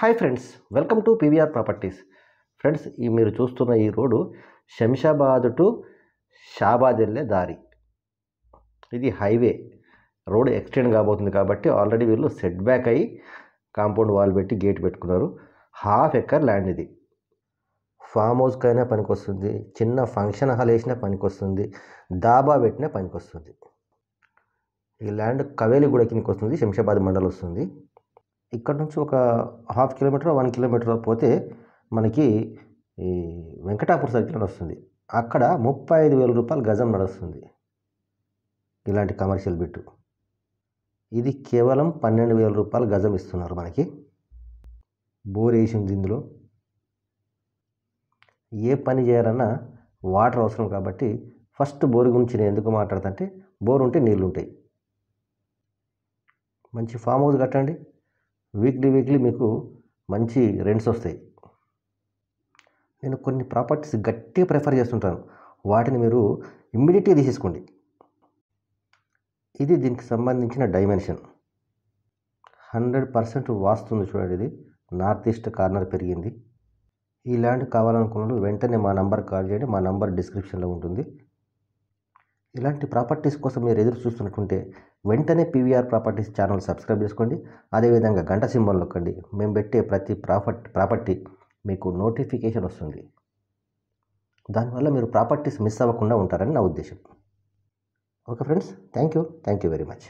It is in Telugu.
hi friends welcome to PVR properties friends ఈ మీరు చూస్తున్న ఈ రోడ్డు శంషాబాద్ టు షాబాద్ వెళ్ళే దారి ఇది హైవే రోడ్ ఎక్స్టెండ్ కాబోతుంది కాబట్టి ఆల్రెడీ వీళ్ళు సెట్ బ్యాక్ అయ్యి కాంపౌండ్ వాల్ పెట్టి గేట్ పెట్టుకున్నారు హాఫ్ ఎక్కర్ ల్యాండ్ ఇది ఫామ్ హౌస్కైనా పనికొస్తుంది చిన్న ఫంక్షన్ హాల్ వేసినా పనికొస్తుంది దాబా పెట్టినా పనికొస్తుంది ఈ ల్యాండ్ కవేలి కూడా కిందకి వస్తుంది శంషాబాద్ మండలి వస్తుంది ఇక్కడ నుంచి ఒక హాఫ్ కిలోమీటర్ వన్ కిలోమీటర్ పోతే మనకి ఈ వెంకటాపూర్ సర్కిల్ నడుస్తుంది అక్కడ ముప్పై ఐదు వేల రూపాయలు గజం నడుస్తుంది ఇలాంటి కమర్షియల్ బిట్టు ఇది కేవలం పన్నెండు వేల రూపాయలు గజం ఇస్తున్నారు మనకి బోర్ వేసింది ఇందులో ఏ పని చేయాలన్నా వాటర్ అవసరం కాబట్టి ఫస్ట్ బోర్ గురించి నేను ఎందుకు మాట్లాడతా అంటే బోర్ ఉంటే నీళ్ళు ఉంటాయి మంచి ఫామ్ హౌస్ కట్టండి వీక్లీ వీక్లీ మీకు మంచి రెంట్స్ వస్తాయి నేను కొన్ని ప్రాపర్టీస్ గట్టిగా ప్రిఫర్ చేస్తుంటాను వాటిని మీరు ఇమ్మీడియట్గా తీసేసుకోండి ఇది దీనికి సంబంధించిన డైమెన్షన్ హండ్రెడ్ పర్సెంట్ వాస్తుంది చూడండి ఇది నార్త్ ఈస్ట్ కార్నర్ పెరిగింది ఈ ల్యాండ్ కావాలనుకున్నప్పుడు వెంటనే మా నంబర్ కాల్ చేయండి మా నంబర్ డిస్క్రిప్షన్లో ఉంటుంది ఇలాంటి ప్రాపర్టీస్ కోసం మీరు ఎదురు చూస్తున్నట్టుంటే వెంటనే పీవీఆర్ ప్రాపర్టీస్ ఛానల్ సబ్స్క్రైబ్ చేసుకోండి అదేవిధంగా గంట సింబల్ నొక్కండి మేము పెట్టే ప్రతి ప్రాపర్ట్ ప్రాపర్టీ మీకు నోటిఫికేషన్ వస్తుంది దానివల్ల మీరు ప్రాపర్టీస్ మిస్ అవ్వకుండా ఉంటారని నా ఉద్దేశం okay friends thank you thank you very much